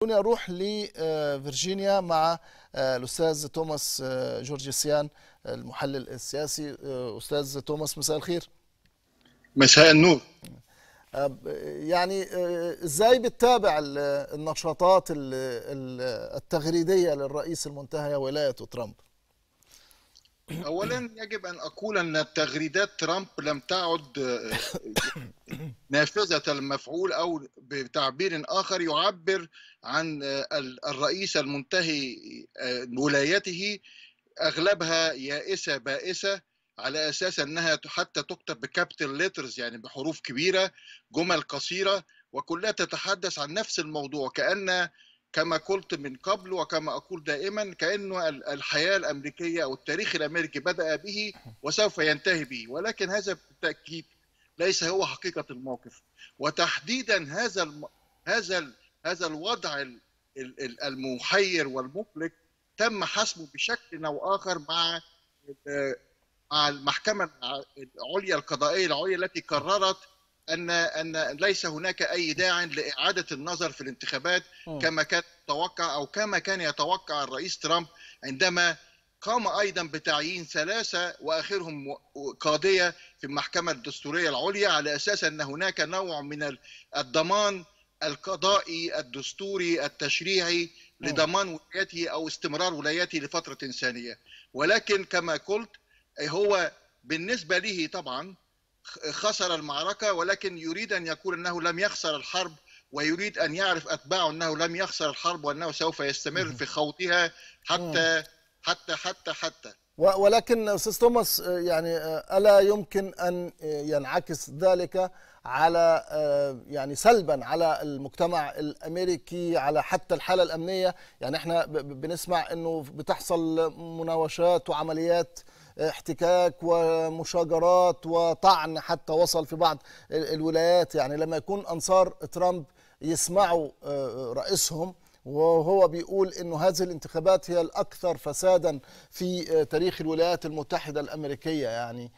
خلوني اروح لفرجينيا آه، مع آه، الاستاذ توماس آه، جورجيسيان المحلل السياسي استاذ توماس مساء الخير مساء النور يعني ازاي بتتابع النشاطات التغريديه للرئيس المنتهي ولايه ترامب اولا يجب ان اقول ان تغريدات ترامب لم تعد آه، نافذه المفعول او بتعبير اخر يعبر عن آه، الرئيس المنتهي آه، ولايته اغلبها يائسه بائسه على اساس انها حتى تكتب بكابيتال ليترز يعني بحروف كبيره جمل قصيره وكلها تتحدث عن نفس الموضوع كان كما قلت من قبل وكما اقول دائما كانه الحياه الامريكيه او التاريخ الامريكي بدا به وسوف ينتهي به ولكن هذا بالتاكيد ليس هو حقيقه الموقف وتحديدا هذا الم... هذا ال... هذا الوضع ال... المحير والمقلق تم حسمه بشكل او اخر مع مع المحكمه العليا القضائيه العليا التي قررت ان ان ليس هناك اي داع لاعاده النظر في الانتخابات كما كان توقع او كما كان يتوقع الرئيس ترامب عندما قام ايضا بتعيين ثلاثه واخرهم قاضيه في المحكمه الدستوريه العليا على اساس ان هناك نوع من الضمان القضائي الدستوري التشريعي لضمان ولايته او استمرار ولايته لفتره ثانيه ولكن كما قلت هو بالنسبه له طبعا خسر المعركة ولكن يريد أن يقول أنه لم يخسر الحرب ويريد أن يعرف أتباعه أنه لم يخسر الحرب وأنه سوف يستمر في خوضها حتى حتى حتى حتى ولكن أستاذ توماس آه، يعني آه، ألا يمكن أن ينعكس ذلك على آه، يعني سلبا على المجتمع الامريكي على حتى الحاله الامنيه يعني احنا بنسمع انه بتحصل مناوشات وعمليات احتكاك ومشاجرات وطعن حتى وصل في بعض الولايات يعني لما يكون أنصار ترامب يسمعوا آه، آه، رئيسهم وهو بيقول انه هذه الانتخابات هي الاكثر فسادا في آه، تاريخ الولايات المتحده الامريكيه يعني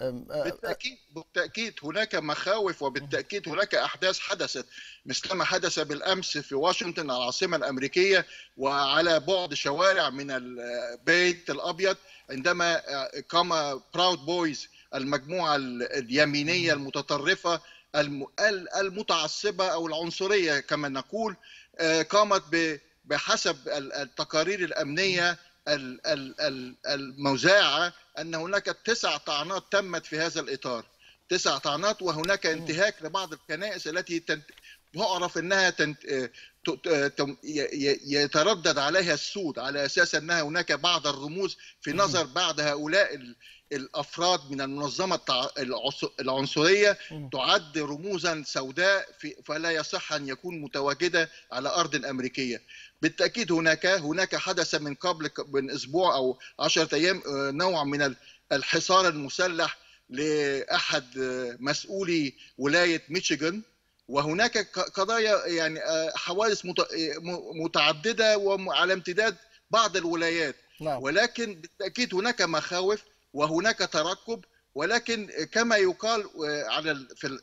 بالتأكيد بالتأكيد هناك مخاوف وبالتأكيد هناك أحداث حدثت مثلما حدث بالأمس في واشنطن العاصمة الأمريكية وعلى بعد شوارع من البيت الأبيض عندما قام براود بويز المجموعة اليمينية المتطرفة المتعصبة أو العنصرية كما نقول قامت بحسب التقارير الأمنية الموزعة أن هناك تسع طعنات تمت في هذا الإطار تسع طعنات وهناك انتهاك لبعض الكنائس التي يعرف أنها يتردد عليها السود على اساس انها هناك بعض الرموز في نظر بعض هؤلاء الافراد من المنظمه العنصريه تعد رموزا سوداء فلا يصح ان يكون متواجده على ارض امريكيه بالتاكيد هناك هناك حدث من قبل من اسبوع او 10 ايام آه، نوع من الحصار المسلح لاحد آه، مسؤولي ولايه ميشيغان وهناك قضايا يعني آه، حوادث متعدده وعلى امتداد بعض الولايات نعم. ولكن بالتاكيد هناك مخاوف وهناك ترقب ولكن كما يقال على في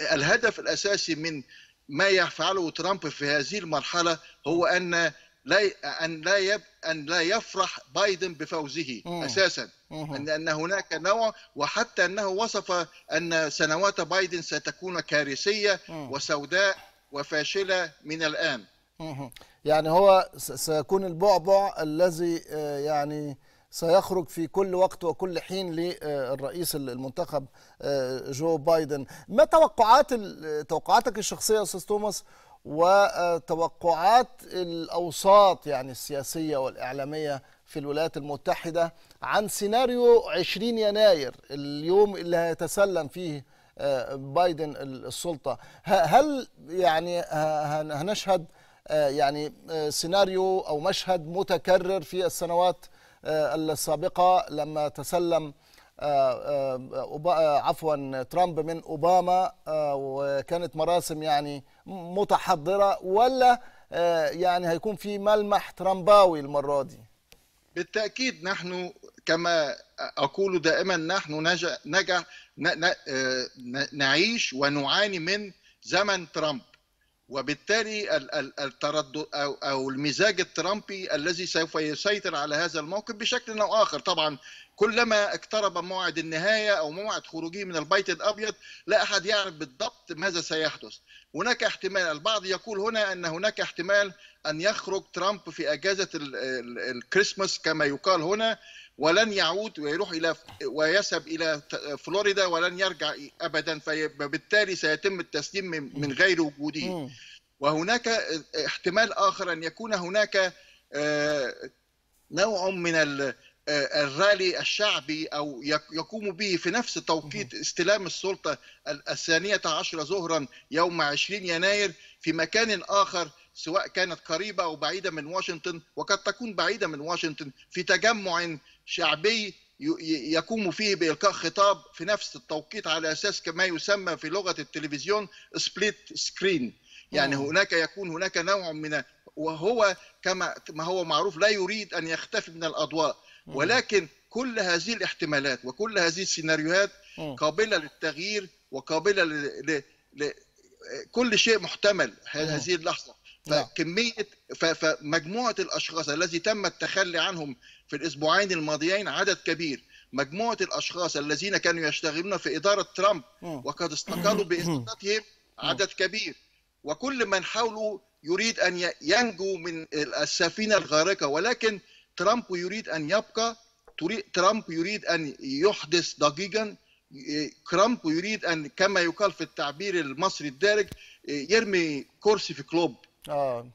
الهدف الاساسي من ما يفعله ترامب في هذه المرحله هو ان لا ان لا يب ان لا يفرح بايدن بفوزه أوه. اساسا أوه. ان ان هناك نوع وحتى انه وصف ان سنوات بايدن ستكون كارثيه وسوداء وفاشله من الان أوه. يعني هو سيكون البعبع الذي آه، يعني سيخرج في كل وقت وكل حين للرئيس المنتخب آه، جو بايدن ما توقعات توقعاتك الشخصيه استاذ توماس وتوقعات الاوساط يعني السياسيه والاعلاميه في الولايات المتحده عن سيناريو 20 يناير اليوم اللي هيتسلم فيه آه، بايدن السلطه هل يعني هنشهد آه، يعني سيناريو او مشهد متكرر في السنوات آه، السابقة لما تسلم آه، آه، عفوا ترامب من أوباما وكانت مراسم يعني متحضرة ولا يعني هيكون في ملمح ترامباوي المرة دي بالتأكيد نحن كما أقول دائما نحن نجح نعيش ونعاني من زمن ترامب وبالتالي التردد او المزاج الترامبي الذي سوف يسيطر على هذا الموقف بشكل او اخر طبعا كلما اقترب موعد النهايه او موعد خروجه من البيت الابيض لا احد يعرف بالضبط ماذا سيحدث هناك احتمال البعض يقول هنا ان هناك احتمال ان يخرج ترامب في اجازه الكريسماس كما يقال هنا ولن يعود ويروح الى ويذهب الى فلوريدا ولن يرجع ابدا فبالتالي سيتم التسليم من غير وجوده وهناك احتمال اخر ان يكون هناك آه، نوع من آه، الرالي الشعبي او يقوم به في نفس توقيت استلام السلطه الثانيه عشر ظهرا يوم 20 يناير في مكان اخر سواء كانت قريبه او بعيده من واشنطن وقد تكون بعيده من واشنطن في تجمع شعبي يقوم فيه بإلقاء خطاب في نفس التوقيت على أساس كما يسمى في لغة التلفزيون سبليت سكرين يعني آه. هناك يكون هناك نوع من وهو كما ما هو معروف لا يريد أن يختفي من الأضواء آه. ولكن كل هذه الاحتمالات وكل هذه السيناريوهات آه. قابلة للتغيير وقابلة لكل كل شيء محتمل هذه اللحظة فكمية فمجموعة الأشخاص الذي تم التخلي عنهم في الاسبوعين الماضيين عدد كبير مجموعه الاشخاص الذين كانوا يشتغلون في اداره ترامب وقد استقالوا باستقالتهم عدد كبير وكل من حوله يريد ان ينجو من السفينه الغارقه ولكن ترامب يريد ان يبقى ترامب يريد ان يحدث ضجيجا ترامب يريد ان كما يقال في التعبير المصري الدارج يرمي كرسي في كلوب آه.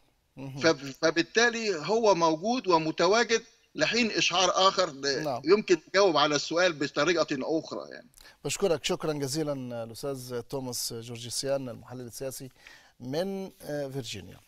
فبالتالي هو موجود ومتواجد لحين اشعار اخر نعم. يمكن تجاوب على السؤال بطريقه اخرى يعني بشكرك شكرا جزيلا الاستاذ توماس جورجيسيان المحلل السياسي من آه، فيرجينيا